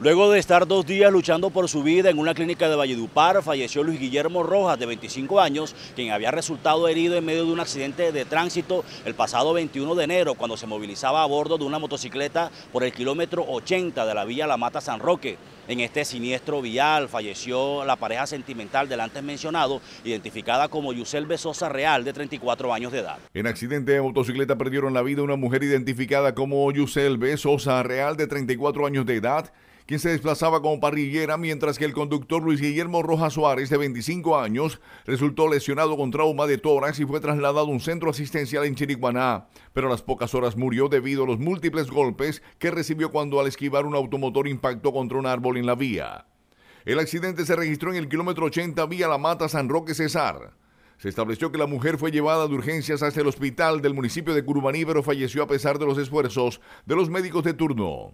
Luego de estar dos días luchando por su vida en una clínica de Valledupar, falleció Luis Guillermo Rojas, de 25 años, quien había resultado herido en medio de un accidente de tránsito el pasado 21 de enero, cuando se movilizaba a bordo de una motocicleta por el kilómetro 80 de la Villa La Mata San Roque. En este siniestro vial falleció la pareja sentimental del antes mencionado, identificada como Yusel Sosa Real, de 34 años de edad. En accidente de motocicleta perdieron la vida una mujer identificada como Yusel Sosa Real, de 34 años de edad, quien se desplazaba como parrillera, mientras que el conductor Luis Guillermo Rojas Suárez, de 25 años, resultó lesionado con trauma de tórax y fue trasladado a un centro asistencial en Chiriguaná, pero a las pocas horas murió debido a los múltiples golpes que recibió cuando al esquivar un automotor impactó contra un árbol en la vía. El accidente se registró en el kilómetro 80 vía La Mata San Roque Cesar. Se estableció que la mujer fue llevada de urgencias hasta el hospital del municipio de Curumaní, pero falleció a pesar de los esfuerzos de los médicos de turno.